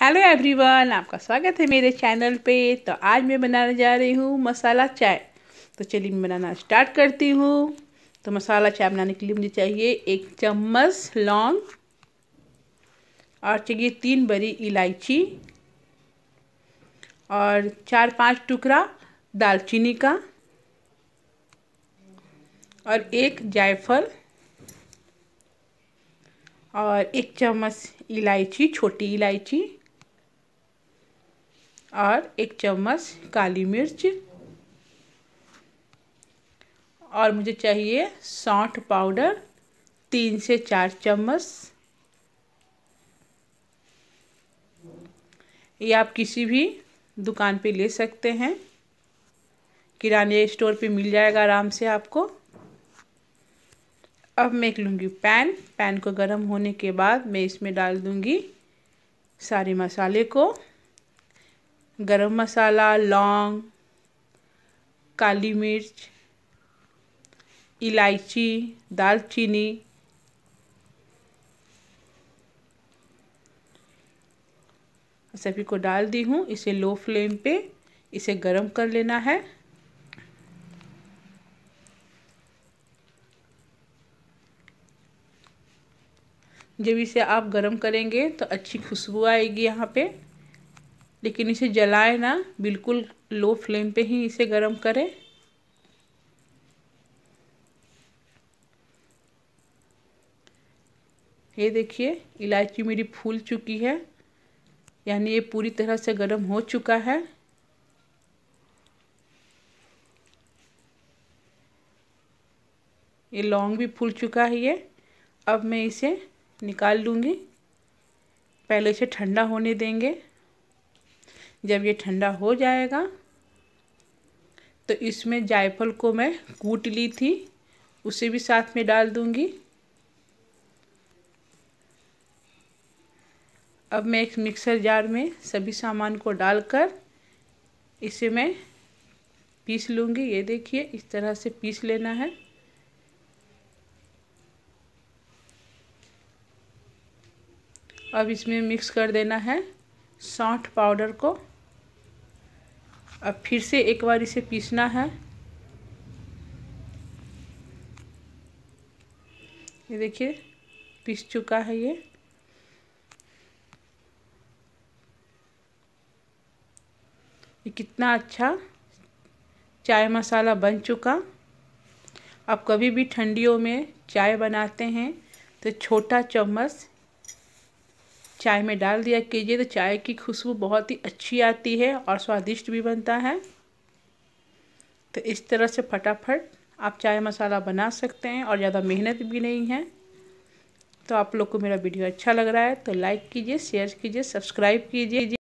hello everyone आपका स्वागत है मेरे चैनल पे तो आज मैं बनाने जा रही हूँ मसाला चाय तो चलिए मैं बनाना स्टार्ट करती हूँ तो मसाला चाय बनाने के लिए मुझे चाहिए एक चम्मच लौंग और चाहिए तीन बड़ी इलायची और चार पांच टुकड़ा दालचीनी का और एक जायफल और एक चम्मच इलायची छोटी इलायची और एक चम्मच काली मिर्च और मुझे चाहिए सौंठ पाउडर तीन से चार चम्मच ये आप किसी भी दुकान पे ले सकते हैं किराने स्टोर पे मिल जाएगा आराम से आपको अब मैं एक लूँगी पैन पैन को गर्म होने के बाद मैं इसमें डाल दूँगी सारे मसाले को गरम मसाला लौंग काली मिर्च इलायची दालचीनी सभी को डाल दी हूँ इसे लो फ्लेम पे इसे गरम कर लेना है जब इसे आप गर्म करेंगे तो अच्छी खुशबू आएगी यहाँ पे लेकिन इसे जलाए ना बिल्कुल लो फ्लेम पे ही इसे गर्म करें ये देखिए इलायची मेरी फूल चुकी है यानी ये पूरी तरह से गर्म हो चुका है ये लौंग भी फूल चुका है ये अब मैं इसे निकाल लूँगी पहले इसे ठंडा होने देंगे जब ये ठंडा हो जाएगा तो इसमें जायफल को मैं कूट ली थी उसे भी साथ में डाल दूँगी अब मैं एक मिक्सर जार में सभी सामान को डालकर इसे मैं पीस लूँगी ये देखिए इस तरह से पीस लेना है अब इसमें मिक्स कर देना है सौठ पाउडर को अब फिर से एक बार इसे पीसना है ये देखिए पीस चुका है ये ये कितना अच्छा चाय मसाला बन चुका आप कभी भी ठंडियों में चाय बनाते हैं तो छोटा चम्मच चाय में डाल दिया कीजिए तो चाय की खुशबू बहुत ही अच्छी आती है और स्वादिष्ट भी बनता है तो इस तरह से फटाफट आप चाय मसाला बना सकते हैं और ज़्यादा मेहनत भी नहीं है तो आप लोग को मेरा वीडियो अच्छा लग रहा है तो लाइक कीजिए शेयर कीजिए सब्सक्राइब कीजिए